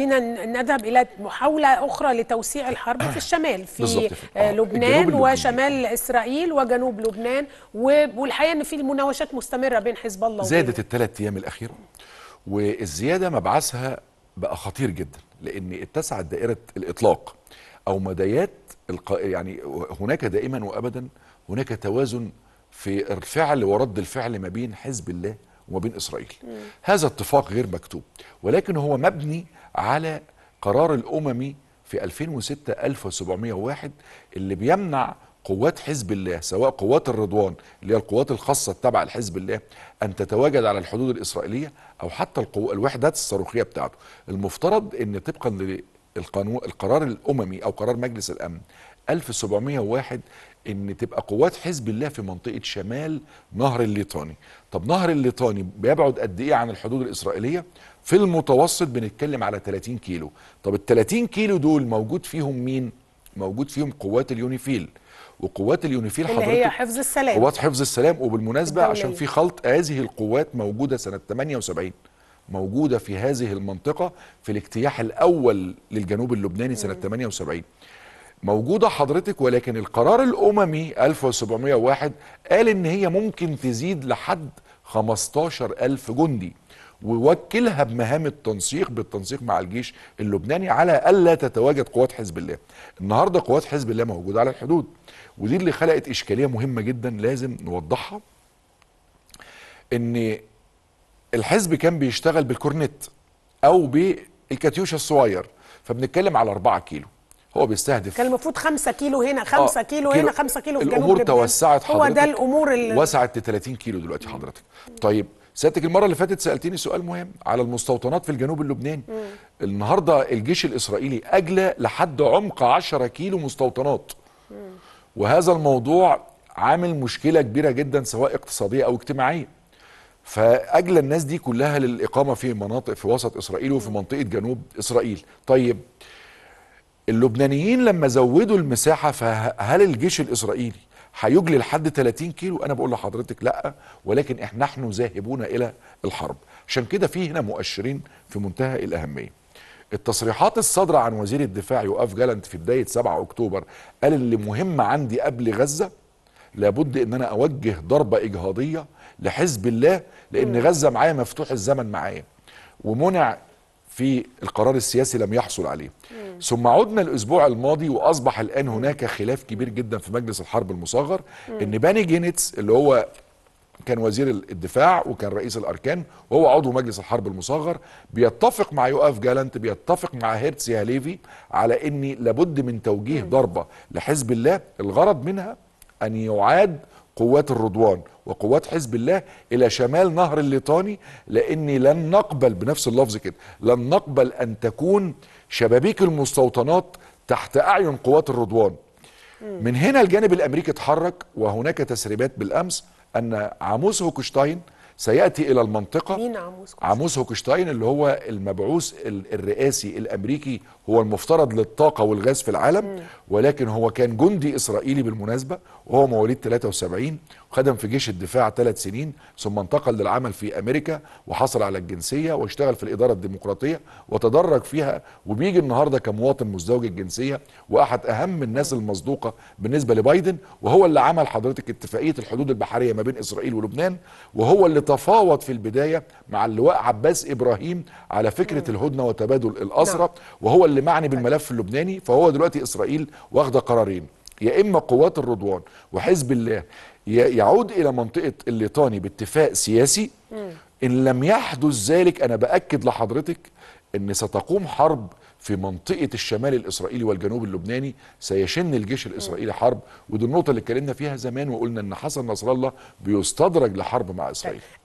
فينا نذهب الى محاوله اخرى لتوسيع الحرب في الشمال في آه، آه، لبنان وشمال اسرائيل وجنوب لبنان والحقيقه ان في مناوشات مستمره بين حزب الله زادت الثلاث ايام الاخيره والزياده مبعثها بقى خطير جدا لان اتسعت دائره الاطلاق او مديات الق... يعني هناك دائما وابدا هناك توازن في الفعل ورد الفعل ما بين حزب الله وما بين اسرائيل مم. هذا اتفاق غير مكتوب ولكن هو مبني على قرار الاممي في 2006 1701 اللي بيمنع قوات حزب الله سواء قوات الرضوان اللي هي القوات الخاصه التابعه لحزب الله ان تتواجد على الحدود الاسرائيليه او حتى القو... الوحدات الصاروخيه بتاعته المفترض ان طبقا للقانون القرار الاممي او قرار مجلس الامن 1701 ان تبقى قوات حزب الله في منطقه شمال نهر الليطاني طب نهر الليطاني بيبعد قد ايه عن الحدود الاسرائيليه في المتوسط بنتكلم على 30 كيلو طب ال 30 كيلو دول موجود فيهم مين موجود فيهم قوات اليونيفيل وقوات اليونيفيل حضرتك اللي هي حفظ السلام قوات حفظ السلام وبالمناسبه الدولية. عشان في خلط هذه القوات موجوده سنه 78 موجوده في هذه المنطقه في الاجتياح الاول للجنوب اللبناني سنه 78 موجودة حضرتك ولكن القرار الأممي 1701 قال إن هي ممكن تزيد لحد 15000 جندي ووكلها بمهام التنسيق بالتنسيق مع الجيش اللبناني على الا تتواجد قوات حزب الله. النهارده قوات حزب الله موجوده على الحدود ودي اللي خلقت اشكاليه مهمه جدا لازم نوضحها ان الحزب كان بيشتغل بالكورنيت او بالكاتيوشا الصغير فبنتكلم على 4 كيلو هو بيستهدف كان المفروض 5 كيلو هنا 5 آه كيلو, كيلو هنا 5 كيلو في الامور جنوب توسعت حضرتك هو ده الامور اللي وسعت ل 30 كيلو دلوقتي حضرتك طيب سيادتك المره اللي فاتت سالتيني سؤال مهم على المستوطنات في الجنوب اللبناني مم. النهارده الجيش الاسرائيلي اجلى لحد عمق 10 كيلو مستوطنات مم. وهذا الموضوع عامل مشكله كبيره جدا سواء اقتصاديه او اجتماعيه فاجلى الناس دي كلها للاقامه في مناطق في وسط اسرائيل وفي منطقه جنوب اسرائيل طيب اللبنانيين لما زودوا المساحة فهل الجيش الإسرائيلي هيجلي لحد 30 كيلو أنا بقول لحضرتك لا ولكن إحنا نحن ذاهبون إلى الحرب عشان كده في هنا مؤشرين في منتهى الأهمية التصريحات الصادرة عن وزير الدفاع يوقف جالنت في بداية 7 أكتوبر قال اللي مهم عندي قبل غزة لابد ان انا اوجه ضربه اجهاضيه لحزب الله لان غزه معايا مفتوح الزمن معايا ومنع في القرار السياسي لم يحصل عليه ثم عدنا الاسبوع الماضي واصبح الان هناك خلاف كبير جدا في مجلس الحرب المصغر ان باني جينيتس اللي هو كان وزير الدفاع وكان رئيس الاركان وهو عضو مجلس الحرب المصغر بيتفق مع يوقف جالانت بيتفق مع هيرتسي هاليفي على ان لابد من توجيه ضربه لحزب الله الغرض منها ان يعاد قوات الرضوان وقوات حزب الله الى شمال نهر الليطاني لاني لن نقبل بنفس اللفظ كده لن نقبل ان تكون شبابيك المستوطنات تحت اعين قوات الرضوان من هنا الجانب الامريكي اتحرك وهناك تسريبات بالامس ان عموس هوكشتاين سياتي الى المنطقه مين عموس عموس هوكشتاين اللي هو المبعوث الرئاسي الامريكي هو المفترض للطاقه والغاز في العالم ولكن هو كان جندي اسرائيلي بالمناسبه وهو مواليد 73 خدم في جيش الدفاع ثلاث سنين ثم انتقل للعمل في امريكا وحصل على الجنسيه واشتغل في الاداره الديمقراطيه وتدرج فيها وبيجي النهارده كمواطن مزدوج الجنسيه واحد اهم الناس المصدوقه بالنسبه لبايدن وهو اللي عمل حضرتك اتفاقيه الحدود البحريه ما بين اسرائيل ولبنان وهو اللي تفاوض في البدايه مع اللواء عباس ابراهيم على فكره الهدنه وتبادل الاسرى نعم. وهو اللي معني بالملف اللبناني فهو دلوقتي اسرائيل واخده قرارين يا اما قوات الرضوان وحزب الله يعود الى منطقه الليطاني باتفاق سياسي ان لم يحدث ذلك انا باكد لحضرتك ان ستقوم حرب في منطقه الشمال الاسرائيلي والجنوب اللبناني سيشن الجيش الاسرائيلي حرب ودي النقطه اللي اتكلمنا فيها زمان وقلنا ان حسن نصر الله بيستدرج لحرب مع اسرائيل طيب.